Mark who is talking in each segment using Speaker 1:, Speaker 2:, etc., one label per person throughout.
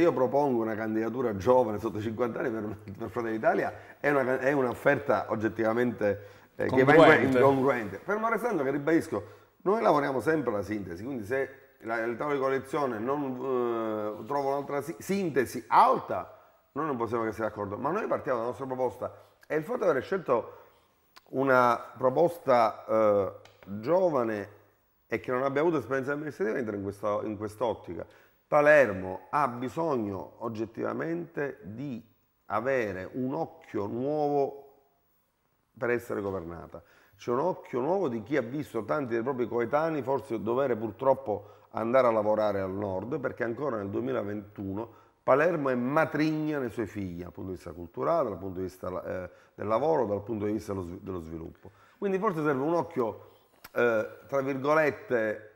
Speaker 1: Io propongo una candidatura giovane sotto i 50 anni per, per Fratelli d'Italia, è, una, è un'offerta oggettivamente eh, che va incongruente. Fermo restando che ribadisco, noi lavoriamo sempre alla sintesi, quindi se la, il tavolo di collezione non eh, trova un'altra si sintesi alta, noi non possiamo che essere d'accordo. Ma noi partiamo dalla nostra proposta e il fatto di aver scelto una proposta eh, giovane e che non abbia avuto esperienza amministrativa entra in quest'ottica. Quest Palermo ha bisogno oggettivamente di avere un occhio nuovo per essere governata. C'è un occhio nuovo di chi ha visto tanti dei propri coetanei forse dovere purtroppo andare a lavorare al nord perché ancora nel 2021 Palermo è matrigna nei suoi figli dal punto di vista culturale, dal punto di vista eh, del lavoro, dal punto di vista dello sviluppo. Quindi forse serve un occhio, eh, tra virgolette,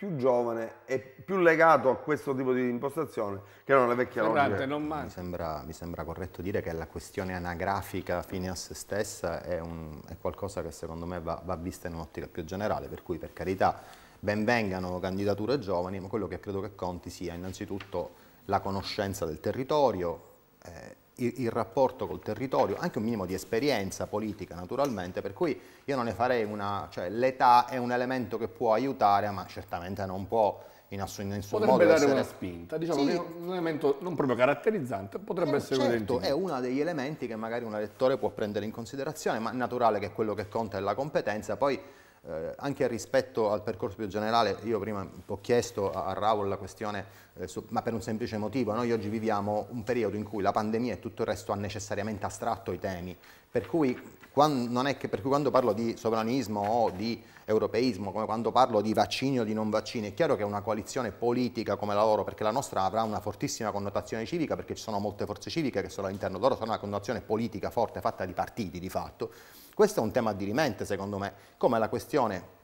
Speaker 1: più giovane e più legato a questo tipo di impostazione
Speaker 2: che non alla vecchia Sembrante, logica. Mi sembra, mi sembra, corretto dire che la questione anagrafica fine a se stessa è, un, è qualcosa che secondo me va, va vista in un'ottica più generale, per cui per carità ben vengano candidature giovani, ma quello che credo che conti sia innanzitutto la conoscenza del territorio, eh, il, il, rapporto col territorio, anche un minimo di esperienza politica naturalmente, per cui io non ne farei una, cioè l'età è un elemento che può aiutare, ma certamente non può in, ass- in nessun potrebbe modo dare essere... una spinta, diciamo sì. che
Speaker 1: un elemento
Speaker 2: non proprio caratterizzante, potrebbe eh, essere certo, un è uno degli elementi che magari un lettore può prendere in considerazione, ma è naturale che quello che conta è la competenza, poi eh, anche rispetto al percorso più generale, io prima ho chiesto a, a Raul la questione, eh, su, ma per un semplice motivo, noi oggi viviamo un periodo in cui la pandemia e tutto il resto ha necessariamente astratto i temi per cui, quando, che, per cui quando parlo di sovranismo o di europeismo, come quando parlo di vaccini o di non vaccini, è chiaro che una coalizione politica come la loro, perché la nostra avrà una fortissima connotazione civica, perché ci sono molte forze civiche che sono all'interno loro, sono una connotazione politica forte fatta di partiti di fatto, questo è un tema di rimente, secondo me, come la questione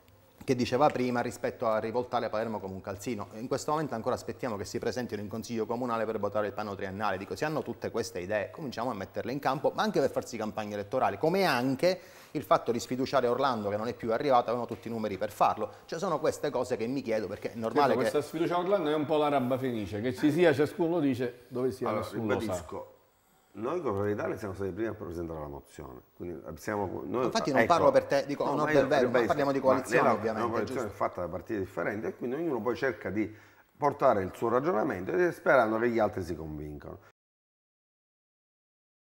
Speaker 2: che diceva prima rispetto a rivoltare Palermo come un calzino. In questo momento ancora aspettiamo che si presentino in consiglio comunale per votare il piano triennale. Dico, se hanno tutte queste idee, cominciamo a metterle in campo, ma anche per farsi campagna elettorale, come anche il fatto di sfiduciare Orlando che non è più arrivato, avevano tutti i numeri per farlo. Cioè sono queste cose che mi chiedo perché è normale certo, che... Questa
Speaker 1: sfiducia Orlando è un po' la l'araba fenice, che ci sia ciascuno dice dove sia allora, nessuno ribadisco, noi come Fratelli d'Italia siamo stati i primi a presentare la mozione. Siamo, noi, Infatti non ecco, parlo per te, dico no, no per vero, ma parliamo di coalizione ma ovviamente. Una coalizione è fatta da partiti differenti e quindi ognuno poi cerca di portare il suo ragionamento sperando che gli altri si convincano.